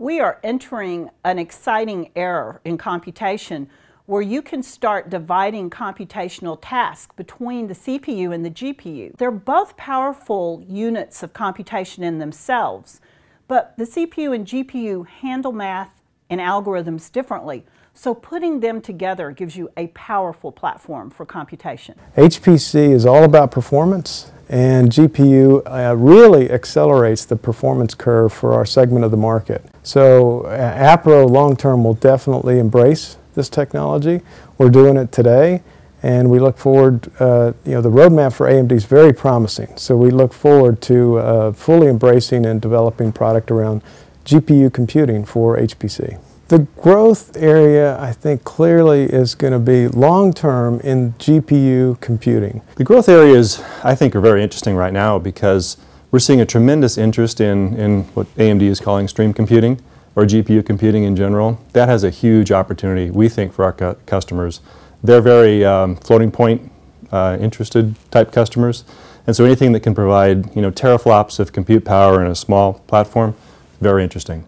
we are entering an exciting era in computation where you can start dividing computational tasks between the CPU and the GPU. They're both powerful units of computation in themselves, but the CPU and GPU handle math and algorithms differently. So putting them together gives you a powerful platform for computation. HPC is all about performance and GPU uh, really accelerates the performance curve for our segment of the market. So uh, APRO long term will definitely embrace this technology. We're doing it today, and we look forward. Uh, you know, the roadmap for AMD is very promising. So we look forward to uh, fully embracing and developing product around GPU computing for HPC. The growth area, I think, clearly is going to be long term in GPU computing. The growth areas, I think, are very interesting right now because we're seeing a tremendous interest in, in what AMD is calling stream computing or GPU computing in general. That has a huge opportunity, we think, for our cu customers. They're very um, floating point uh, interested type customers. And so anything that can provide you know, teraflops of compute power in a small platform, very interesting.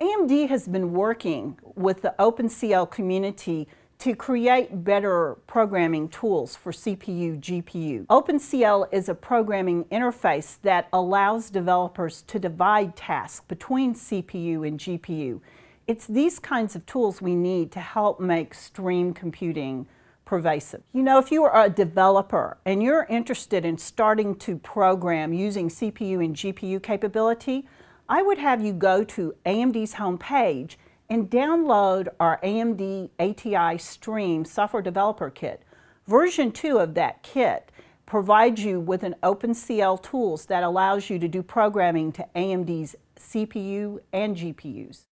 AMD has been working with the OpenCL community to create better programming tools for CPU, GPU. OpenCL is a programming interface that allows developers to divide tasks between CPU and GPU. It's these kinds of tools we need to help make stream computing pervasive. You know, if you are a developer and you're interested in starting to program using CPU and GPU capability, I would have you go to AMD's homepage and download our AMD ATI Stream software developer kit. Version 2 of that kit provides you with an OpenCL tools that allows you to do programming to AMD's CPU and GPUs.